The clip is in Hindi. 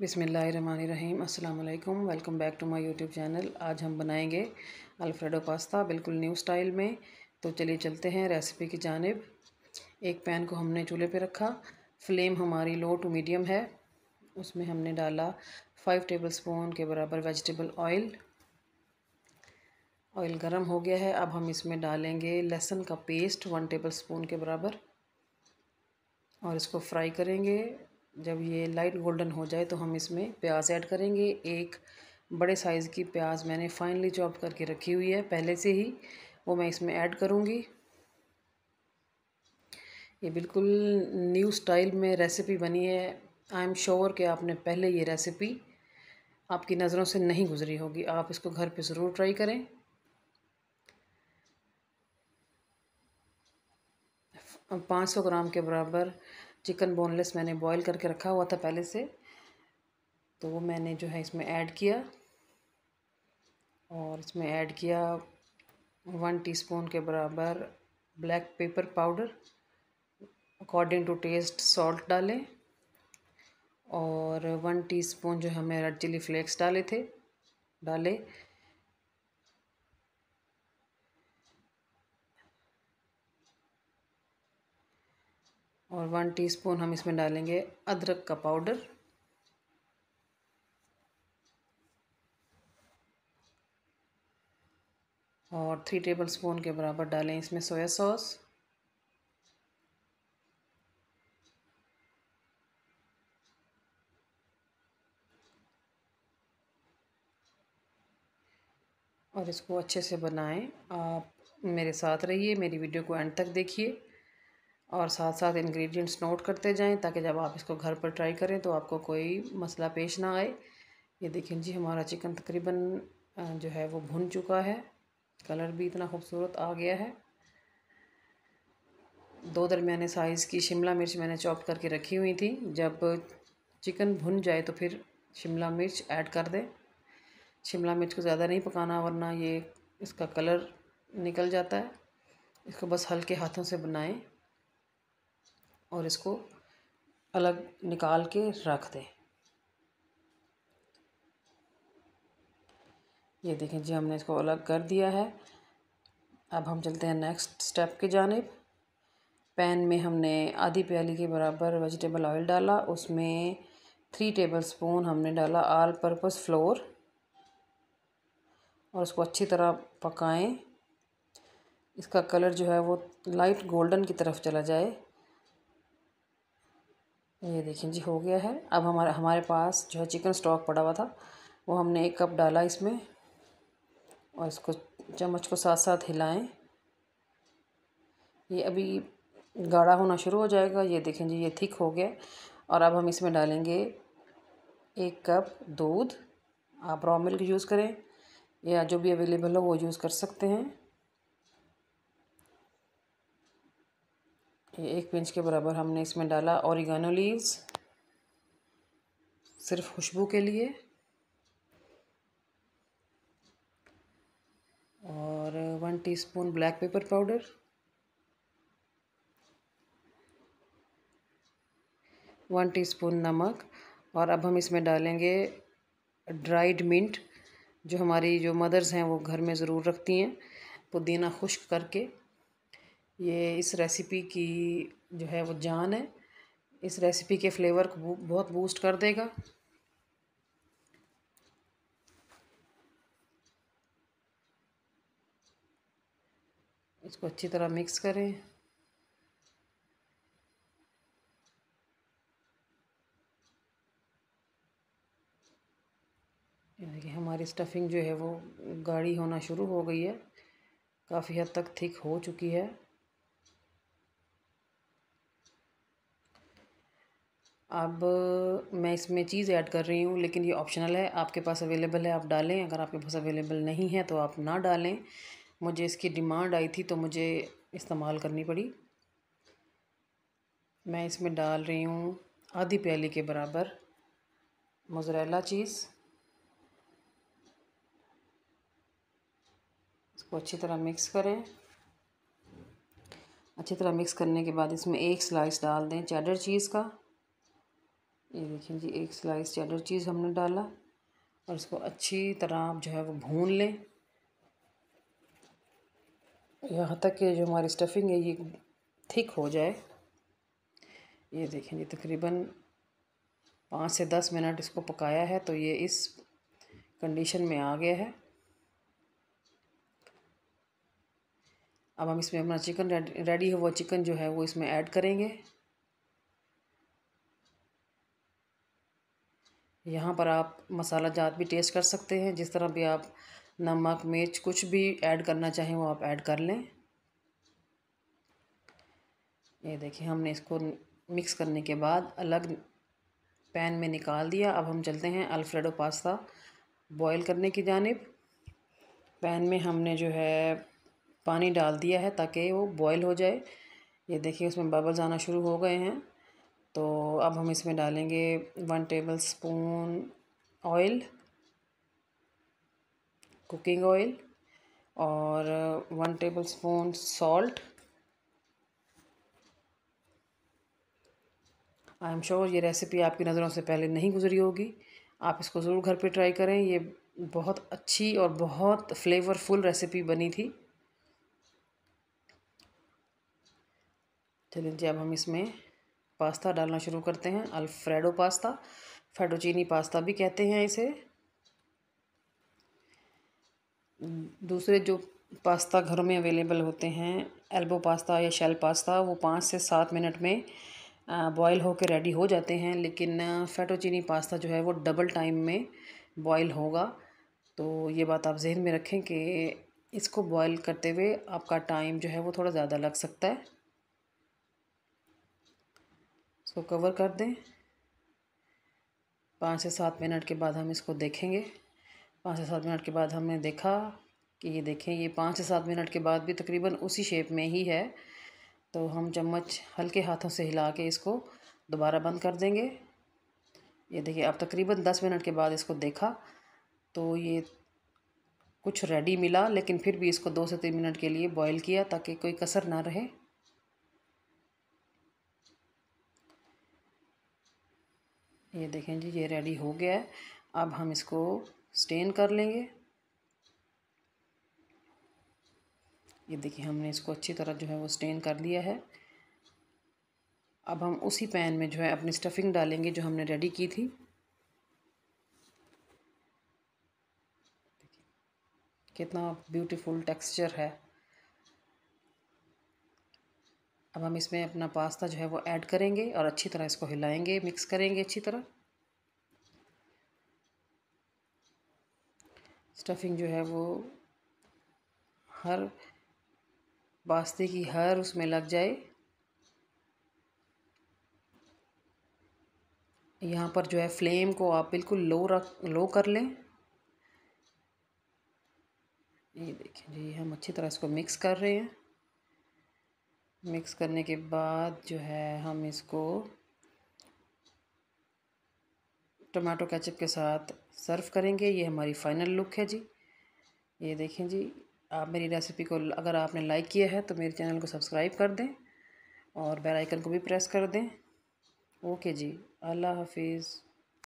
बिसमीम् अल्लाम welcome back to my YouTube channel आज हम बनाएंगे अल्फ्रेडो पास्ता बिल्कुल न्यू स्टाइल में तो चलिए चलते हैं रेसिपी की जानब एक पैन को हमने चूल्हे पे रखा फ्लेम हमारी लो टू मीडियम है उसमें हमने डाला फाइव टेबल स्पून के बराबर वेजिटेबल ऑयल ऑयल गर्म हो गया है अब हम इसमें डालेंगे लहसुन का पेस्ट वन टेबल स्पून के बराबर और इसको फ्राई करेंगे जब ये लाइट गोल्डन हो जाए तो हम इसमें प्याज ऐड करेंगे एक बड़े साइज़ की प्याज मैंने फाइनली चॉप करके रखी हुई है पहले से ही वो मैं इसमें ऐड करूँगी ये बिल्कुल न्यू स्टाइल में रेसिपी बनी है आई एम श्योर कि आपने पहले ये रेसिपी आपकी नज़रों से नहीं गुजरी होगी आप इसको घर पे ज़रूर ट्राई करें पाँच सौ ग्राम के बराबर चिकन बोनलेस मैंने बॉईल करके रखा हुआ था पहले से तो वो मैंने जो है इसमें ऐड किया और इसमें ऐड किया वन टीस्पून के बराबर black pepper powder according to taste salt डालें और वन टीस्पून जो हमें रेड चिली फ्लेक्स डाले थे डाले और वन टीस्पून हम इसमें डालेंगे अदरक का पाउडर और थ्री टेबल स्पून के बराबर डालें इसमें सोया सॉस और इसको अच्छे से बनाएं आप मेरे साथ रहिए मेरी वीडियो को एंड तक देखिए और साथ साथ इंग्रेडिएंट्स नोट करते जाएं ताकि जब आप इसको घर पर ट्राई करें तो आपको कोई मसला पेश ना आए ये देखें जी हमारा चिकन तकरीबन जो है वो भुन चुका है कलर भी इतना खूबसूरत आ गया है दो दरमियाने साइज़ की शिमला मिर्च मैंने चॉप करके रखी हुई थी जब चिकन भुन जाए तो फिर शिमला मिर्च ऐड कर दें शिमला मिर्च को ज़्यादा नहीं पकाना वरना ये इसका कलर निकल जाता है इसको बस हल्के हाथों से बनाएं और इसको अलग निकाल के रख दें ये देखें जी हमने इसको अलग कर दिया है अब हम चलते हैं नेक्स्ट स्टेप की जानब पैन में हमने आधी प्याली के बराबर वेजिटेबल ऑयल डाला उसमें थ्री टेबल स्पून हमने डाला आल पर्पस फ्लोर और उसको अच्छी तरह पकाएं इसका कलर जो है वो लाइट गोल्डन की तरफ चला जाए ये देखिए जी हो गया है अब हमारा हमारे पास जो है चिकन स्टॉक पड़ा हुआ था वो हमने एक कप डाला इसमें और इसको चम्मच को साथ साथ हिलाएं ये अभी गाढ़ा होना शुरू हो जाएगा ये देखें जी ये थिक हो गया और अब हम इसमें डालेंगे एक कप दूध आप रॉ मिल्क यूज़ करें या जो भी अवेलेबल हो वो यूज़ कर सकते हैं ये एक पिंच के बराबर हमने इसमें डाला औरिगानो लीव्स सिर्फ खुशबू के लिए और one teaspoon black pepper powder one teaspoon नमक और अब हम इसमें डालेंगे ड्राइड मिंट जो हमारी जो मदर्स हैं वो घर में ज़रूर रखती हैं पुदीना खुश्क करके ये इस रेसिपी की जो है वो जान है इस रेसिपी के फ्लेवर को बहुत बूस्ट कर देगा इसको अच्छी तरह मिक्स करें देखिए हमारी स्टफिंग जो है वो गाढ़ी होना शुरू हो गई है काफ़ी हद तक थिक हो चुकी है अब मैं इसमें चीज़ ऐड कर रही हूँ लेकिन ये ऑप्शनल है आपके पास अवेलेबल है आप डालें अगर आपके पास अवेलेबल नहीं है तो आप ना डालें मुझे इसकी डिमांड आई थी तो मुझे इस्तेमाल करनी पड़ी मैं इसमें डाल रही हूँ आधी प्याली के बराबर मोजरेला चीज़ इसको अच्छी तरह मिक्स करें अच्छी तरह मिक्स करने के बाद इसमें एक स्लाइस डाल दें चैडर चीज़ का ये देखिए जी एक स्लाइस चेडर चीज़ हमने डाला और इसको अच्छी तरह आप जो है वो भून लें यहाँ तक कि जो हमारी स्टफिंग है ये थिक हो जाए ये देखें जी तकरीबन पाँच से दस मिनट इसको पकाया है तो ये इस कंडीशन में आ गया है अब हम इसमें अपना चिकन रेडी है वो चिकन जो है वो इसमें ऐड करेंगे यहाँ पर आप मसाला जात भी टेस्ट कर सकते हैं जिस तरह भी आप नमक मिर्च कुछ भी ऐड करना चाहें वो आप ऐड कर लें ये देखिए हमने इसको मिक्स करने के बाद अलग पैन में निकाल दिया अब हम चलते हैं अल्फ्रेडो पास्ता बॉईल करने की जानब पैन में हमने जो है पानी डाल दिया है ताकि वो बॉईल हो जाए ये देखिए उसमें बबल्स आना शुरू हो गए हैं तो अब हम इसमें डालेंगे one tablespoon oil cooking oil और one tablespoon salt I am sure ये रेसिपी आपकी नज़रों से पहले नहीं गुजरी होगी आप इसको ज़रूर घर पे ट्राई करें ये बहुत अच्छी और बहुत फ्लेवरफुल रेसिपी बनी थी चलिए जी अब हम इसमें पास्ता डालना शुरू करते हैं अल्फ्रेडो पास्ता फेडोचीनी पास्ता भी कहते हैं इसे दूसरे जो पास्ता घर में अवेलेबल होते हैं एल्बो पास्ता या शेल पास्ता वो पाँच से सात मिनट में बॉयल होकर रेडी हो जाते हैं लेकिन फेटोचीनी पास्ता जो है वो डबल टाइम में बॉयल होगा तो ये बात आप जहन में रखें कि इसको बॉयल करते हुए आपका टाइम जो है वो थोड़ा ज़्यादा लग सकता है इसको कवर कर दें पाँच से सात मिनट के बाद हम इसको देखेंगे पाँच से सात मिनट के बाद हमने देखा कि ये देखें ये पाँच से सात मिनट के बाद भी तकरीबन उसी शेप में ही है तो हम चम्मच हल्के हाथों से हिला के इसको दोबारा बंद कर देंगे ये देखिए अब तकरीबन दस मिनट के बाद इसको देखा तो ये कुछ रेडी मिला लेकिन फिर भी इसको दो से तीन मिनट के लिए बॉईल किया ताकि कोई कसर ना रहे ये देखें जी ये रेडी हो गया है अब हम इसको स्टेन कर लेंगे ये देखिए हमने इसको अच्छी तरह जो है वो स्टेन कर लिया है अब हम उसी पैन में जो है अपनी स्टफिंग डालेंगे जो हमने रेडी की थी कितना ब्यूटीफुल टेक्सचर है अब हम इसमें अपना पास्ता जो है वो ऐड करेंगे और अच्छी तरह इसको हिलाएंगे मिक्स करेंगे अच्छी तरह स्टफिंग जो है वो हर पास्ते की हर उसमें लग जाए यहाँ पर जो है फ्लेम को आप बिल्कुल लो रख लो कर लें ये देखिए जी हम अच्छी तरह इसको मिक्स कर रहे हैं मिक्स करने के बाद जो है हम इसको टमाटो केचप के साथ सर्व करेंगे ये हमारी फ़ाइनल लुक है जी ये देखें जी आप मेरी रेसिपी को अगर आपने लाइक किया है तो मेरे चैनल को सब्सक्राइब कर दें और बेल आइकन को भी प्रेस कर दें ओके जी अल्लाह हाफिज़